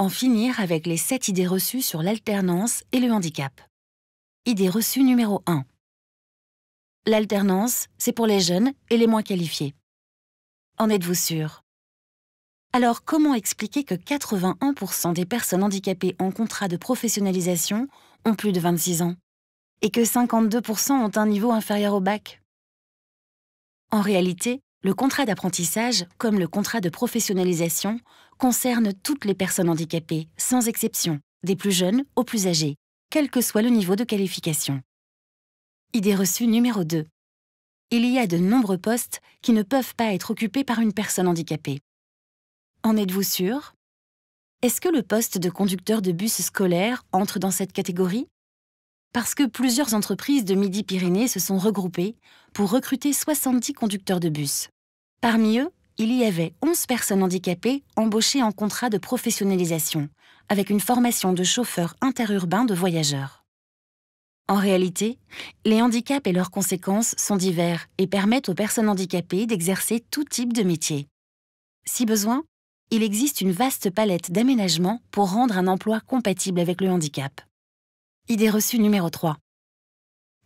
En finir avec les 7 idées reçues sur l'alternance et le handicap. Idée reçue numéro 1. L'alternance, c'est pour les jeunes et les moins qualifiés. En êtes-vous sûr Alors comment expliquer que 81% des personnes handicapées en contrat de professionnalisation ont plus de 26 ans et que 52% ont un niveau inférieur au bac En réalité, le contrat d'apprentissage, comme le contrat de professionnalisation, concerne toutes les personnes handicapées, sans exception, des plus jeunes aux plus âgés, quel que soit le niveau de qualification. Idée reçue numéro 2. Il y a de nombreux postes qui ne peuvent pas être occupés par une personne handicapée. En êtes-vous sûr Est-ce que le poste de conducteur de bus scolaire entre dans cette catégorie parce que plusieurs entreprises de Midi-Pyrénées se sont regroupées pour recruter 70 conducteurs de bus. Parmi eux, il y avait 11 personnes handicapées embauchées en contrat de professionnalisation, avec une formation de chauffeur interurbain de voyageurs. En réalité, les handicaps et leurs conséquences sont divers et permettent aux personnes handicapées d'exercer tout type de métier. Si besoin, il existe une vaste palette d'aménagements pour rendre un emploi compatible avec le handicap. Idée reçue numéro 3.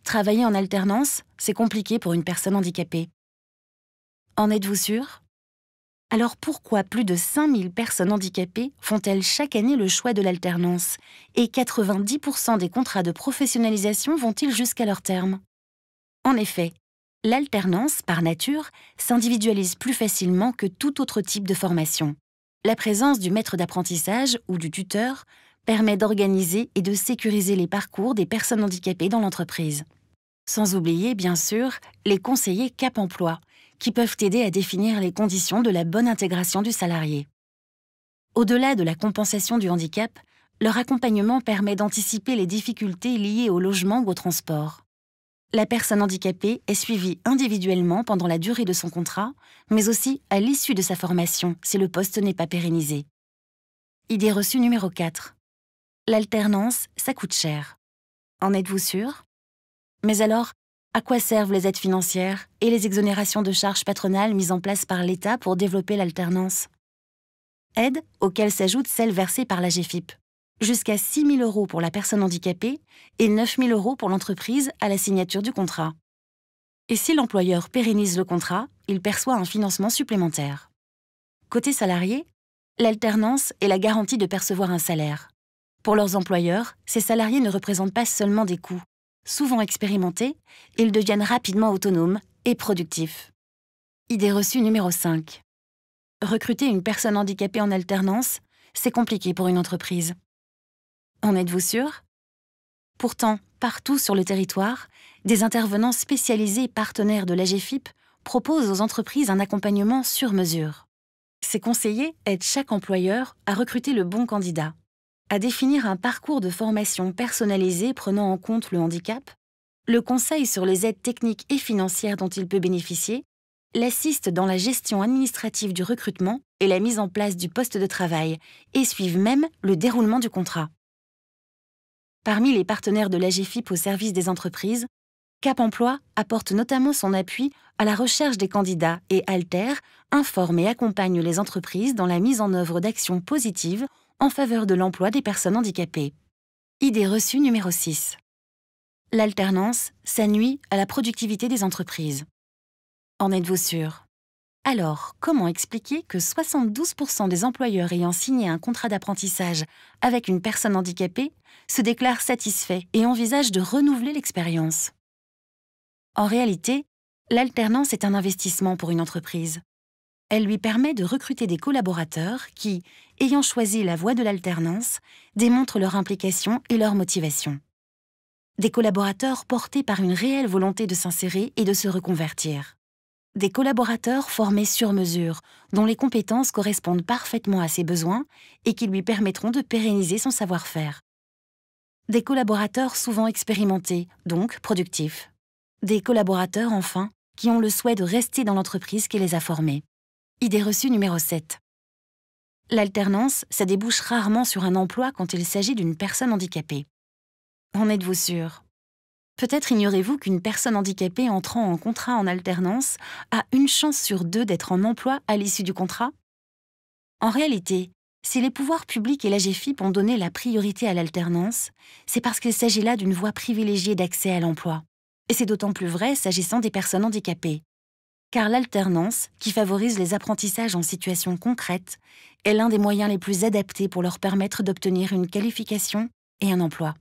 Travailler en alternance, c'est compliqué pour une personne handicapée. En êtes-vous sûr Alors pourquoi plus de 5000 personnes handicapées font-elles chaque année le choix de l'alternance Et 90% des contrats de professionnalisation vont-ils jusqu'à leur terme En effet, l'alternance, par nature, s'individualise plus facilement que tout autre type de formation. La présence du maître d'apprentissage ou du tuteur permet d'organiser et de sécuriser les parcours des personnes handicapées dans l'entreprise. Sans oublier, bien sûr, les conseillers Cap Emploi, qui peuvent aider à définir les conditions de la bonne intégration du salarié. Au-delà de la compensation du handicap, leur accompagnement permet d'anticiper les difficultés liées au logement ou au transport. La personne handicapée est suivie individuellement pendant la durée de son contrat, mais aussi à l'issue de sa formation si le poste n'est pas pérennisé. Idée reçue numéro 4 l'alternance, ça coûte cher. En êtes-vous sûr Mais alors, à quoi servent les aides financières et les exonérations de charges patronales mises en place par l'État pour développer l'alternance Aides auxquelles s'ajoutent celles versées par la GFIP. Jusqu'à 6 000 euros pour la personne handicapée et 9 000 euros pour l'entreprise à la signature du contrat. Et si l'employeur pérennise le contrat, il perçoit un financement supplémentaire. Côté salarié, l'alternance est la garantie de percevoir un salaire. Pour leurs employeurs, ces salariés ne représentent pas seulement des coûts. Souvent expérimentés, ils deviennent rapidement autonomes et productifs. Idée reçue numéro 5. Recruter une personne handicapée en alternance, c'est compliqué pour une entreprise. En êtes-vous sûr Pourtant, partout sur le territoire, des intervenants spécialisés partenaires de l'AGFIP proposent aux entreprises un accompagnement sur mesure. Ces conseillers aident chaque employeur à recruter le bon candidat à définir un parcours de formation personnalisé prenant en compte le handicap, le conseil sur les aides techniques et financières dont il peut bénéficier, l'assiste dans la gestion administrative du recrutement et la mise en place du poste de travail, et suivent même le déroulement du contrat. Parmi les partenaires de l'AGFIP au service des entreprises, Cap Emploi apporte notamment son appui à la recherche des candidats et Alter informe et accompagne les entreprises dans la mise en œuvre d'actions positives en faveur de l'emploi des personnes handicapées. Idée reçue numéro 6. L'alternance, s'annuit à la productivité des entreprises. En êtes-vous sûr Alors, comment expliquer que 72% des employeurs ayant signé un contrat d'apprentissage avec une personne handicapée se déclarent satisfaits et envisagent de renouveler l'expérience En réalité, l'alternance est un investissement pour une entreprise. Elle lui permet de recruter des collaborateurs qui, ayant choisi la voie de l'alternance, démontrent leur implication et leur motivation. Des collaborateurs portés par une réelle volonté de s'insérer et de se reconvertir. Des collaborateurs formés sur mesure, dont les compétences correspondent parfaitement à ses besoins et qui lui permettront de pérenniser son savoir-faire. Des collaborateurs souvent expérimentés, donc productifs. Des collaborateurs, enfin, qui ont le souhait de rester dans l'entreprise qui les a formés. Idée reçue numéro 7. L'alternance, ça débouche rarement sur un emploi quand il s'agit d'une personne handicapée. En êtes-vous sûr Peut-être ignorez-vous qu'une personne handicapée entrant en contrat en alternance a une chance sur deux d'être en emploi à l'issue du contrat En réalité, si les pouvoirs publics et l'AGFIP ont donné la priorité à l'alternance, c'est parce qu'il s'agit là d'une voie privilégiée d'accès à l'emploi. Et c'est d'autant plus vrai s'agissant des personnes handicapées car l'alternance, qui favorise les apprentissages en situation concrète, est l'un des moyens les plus adaptés pour leur permettre d'obtenir une qualification et un emploi.